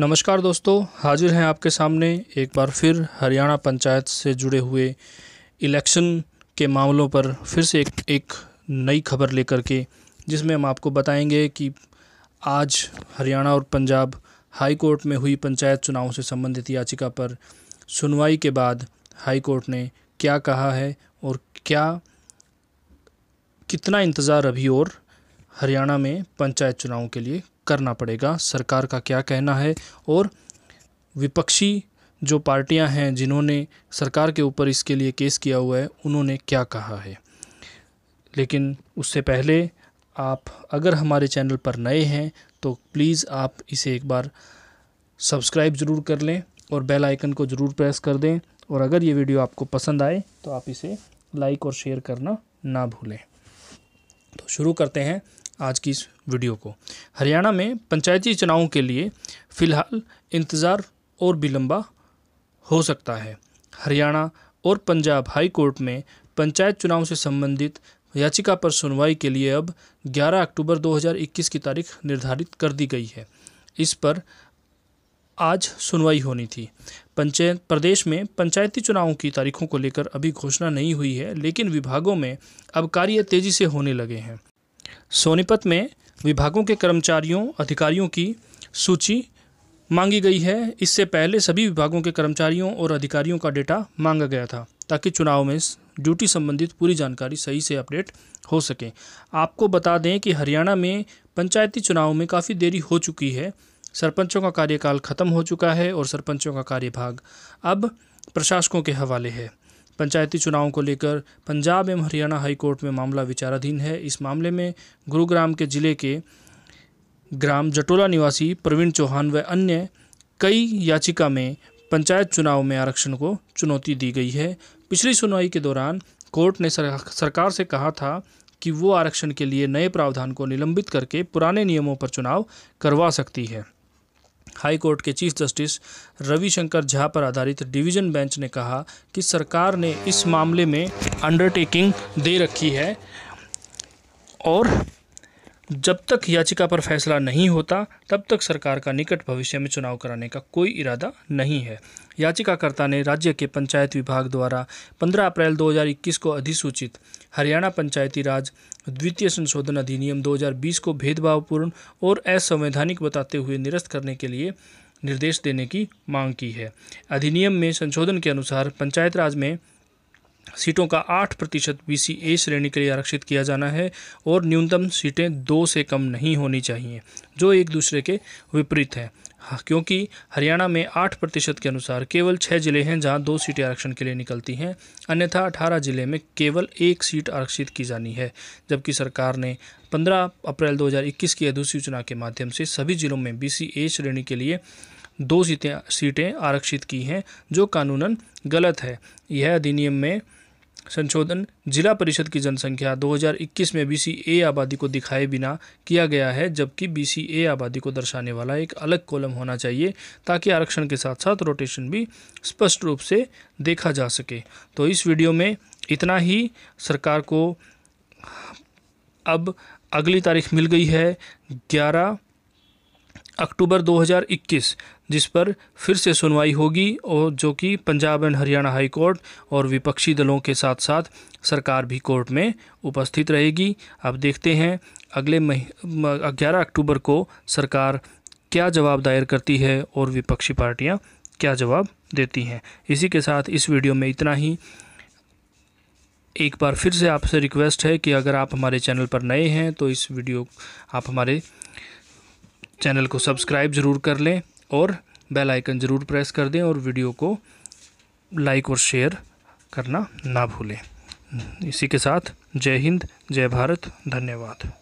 नमस्कार दोस्तों हाजिर हैं आपके सामने एक बार फिर हरियाणा पंचायत से जुड़े हुए इलेक्शन के मामलों पर फिर से एक एक नई खबर लेकर के जिसमें हम आपको बताएंगे कि आज हरियाणा और पंजाब हाई कोर्ट में हुई पंचायत चुनाव से संबंधित याचिका पर सुनवाई के बाद हाई कोर्ट ने क्या कहा है और क्या कितना इंतज़ार अभी और हरियाणा में पंचायत चुनाव के लिए करना पड़ेगा सरकार का क्या कहना है और विपक्षी जो पार्टियां हैं जिन्होंने सरकार के ऊपर इसके लिए केस किया हुआ है उन्होंने क्या कहा है लेकिन उससे पहले आप अगर हमारे चैनल पर नए हैं तो प्लीज़ आप इसे एक बार सब्सक्राइब ज़रूर कर लें और बेल आइकन को ज़रूर प्रेस कर दें और अगर ये वीडियो आपको पसंद आए तो आप इसे लाइक और शेयर करना ना भूलें तो शुरू करते हैं आज की इस वीडियो को हरियाणा में पंचायती चुनावों के लिए फ़िलहाल इंतज़ार और भी लंबा हो सकता है हरियाणा और पंजाब हाई कोर्ट में पंचायत चुनाव से संबंधित याचिका पर सुनवाई के लिए अब 11 अक्टूबर 2021 की तारीख निर्धारित कर दी गई है इस पर आज सुनवाई होनी थी पंचायत प्रदेश में पंचायती चुनावों की तारीखों को लेकर अभी घोषणा नहीं हुई है लेकिन विभागों में अब कार्य तेज़ी से होने लगे हैं सोनीपत में विभागों के कर्मचारियों अधिकारियों की सूची मांगी गई है इससे पहले सभी विभागों के कर्मचारियों और अधिकारियों का डेटा मांगा गया था ताकि चुनाव में ड्यूटी संबंधित पूरी जानकारी सही से अपडेट हो सके आपको बता दें कि हरियाणा में पंचायती चुनाव में काफ़ी देरी हो चुकी है सरपंचों का कार्यकाल खत्म हो चुका है और सरपंचों का कार्यभाग अब प्रशासकों के हवाले है पंचायती चुनाव को लेकर पंजाब एवं हरियाणा हाईकोर्ट में मामला विचाराधीन है इस मामले में गुरुग्राम के जिले के ग्राम जटोला निवासी प्रवीण चौहान व अन्य कई याचिका में पंचायत चुनाव में आरक्षण को चुनौती दी गई है पिछली सुनवाई के दौरान कोर्ट ने सरकार से कहा था कि वो आरक्षण के लिए नए प्रावधान को निलंबित करके पुराने नियमों पर चुनाव करवा सकती है हाई कोर्ट के चीफ जस्टिस रविशंकर झा पर आधारित डिवीजन बेंच ने कहा कि सरकार ने इस मामले में अंडरटेकिंग दे रखी है और जब तक याचिका पर फैसला नहीं होता तब तक सरकार का निकट भविष्य में चुनाव कराने का कोई इरादा नहीं है याचिकाकर्ता ने राज्य के पंचायत विभाग द्वारा 15 अप्रैल 2021 को अधिसूचित हरियाणा पंचायती राज द्वितीय संशोधन अधिनियम 2020 को भेदभावपूर्ण और असंवैधानिक बताते हुए निरस्त करने के लिए निर्देश देने की मांग की है अधिनियम में संशोधन के अनुसार पंचायत राज में सीटों का आठ प्रतिशत बी सी ए श्रेणी के लिए आरक्षित किया जाना है और न्यूनतम सीटें दो से कम नहीं होनी चाहिए जो एक दूसरे के विपरीत हैं हाँ, क्योंकि हरियाणा में आठ प्रतिशत के अनुसार केवल छः जिले हैं जहां दो सीटें आरक्षण के लिए निकलती हैं अन्यथा अठारह जिले में केवल एक सीट आरक्षित की जानी है जबकि सरकार ने 15 अप्रैल 2021 की अधिसूचना के माध्यम से सभी जिलों में बी सी ए श्रेणी के लिए दो सीटें सीटें आरक्षित की हैं जो कानूनन गलत है यह अधिनियम में संशोधन जिला परिषद की जनसंख्या 2021 में बी आबादी को दिखाए बिना किया गया है जबकि बी आबादी को दर्शाने वाला एक अलग कॉलम होना चाहिए ताकि आरक्षण के साथ साथ रोटेशन भी स्पष्ट रूप से देखा जा सके तो इस वीडियो में इतना ही सरकार को अब अगली तारीख मिल गई है ग्यारह अक्टूबर 2021 जिस पर फिर से सुनवाई होगी और जो कि Punjab and Haryana high court और विपक्षी दलों के साथ साथ सरकार भी कोर्ट में उपस्थित रहेगी अब देखते हैं अगले मही ग्यारह अक्टूबर को सरकार क्या जवाब दायर करती है और विपक्षी पार्टियाँ क्या जवाब देती हैं इसी के साथ इस वीडियो में इतना ही एक बार फिर से आपसे रिक्वेस्ट है कि अगर आप हमारे चैनल पर नए हैं तो इस वीडियो आप हमारे चैनल को सब्सक्राइब ज़रूर कर लें और बेल आइकन ज़रूर प्रेस कर दें और वीडियो को लाइक और शेयर करना ना भूलें इसी के साथ जय हिंद जय भारत धन्यवाद